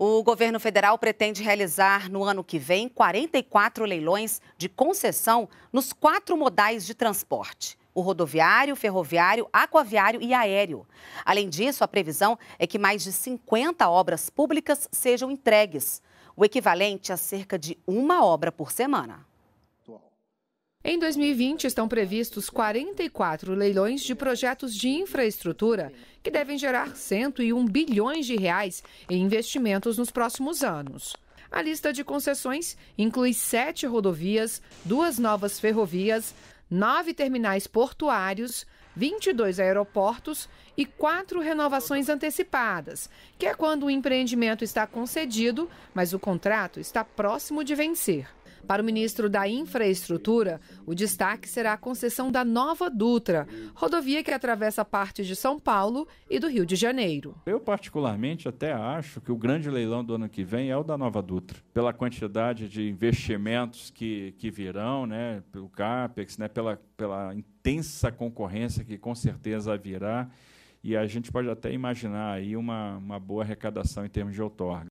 O governo federal pretende realizar no ano que vem 44 leilões de concessão nos quatro modais de transporte: o rodoviário, ferroviário, aquaviário e aéreo. Além disso, a previsão é que mais de 50 obras públicas sejam entregues, o equivalente a cerca de uma obra por semana. Em 2020, estão previstos 44 leilões de projetos de infraestrutura que devem gerar 101 bilhões de reais em investimentos nos próximos anos. A lista de concessões inclui sete rodovias, duas novas ferrovias, nove terminais portuários, 22 aeroportos e quatro renovações antecipadas, que é quando o empreendimento está concedido, mas o contrato está próximo de vencer. Para o ministro da Infraestrutura, o destaque será a concessão da Nova Dutra, rodovia que atravessa partes de São Paulo e do Rio de Janeiro. Eu, particularmente, até acho que o grande leilão do ano que vem é o da Nova Dutra, pela quantidade de investimentos que, que virão, né, pelo CAPEX, né, pela, pela intensa concorrência que com certeza virá e a gente pode até imaginar aí uma, uma boa arrecadação em termos de outorga.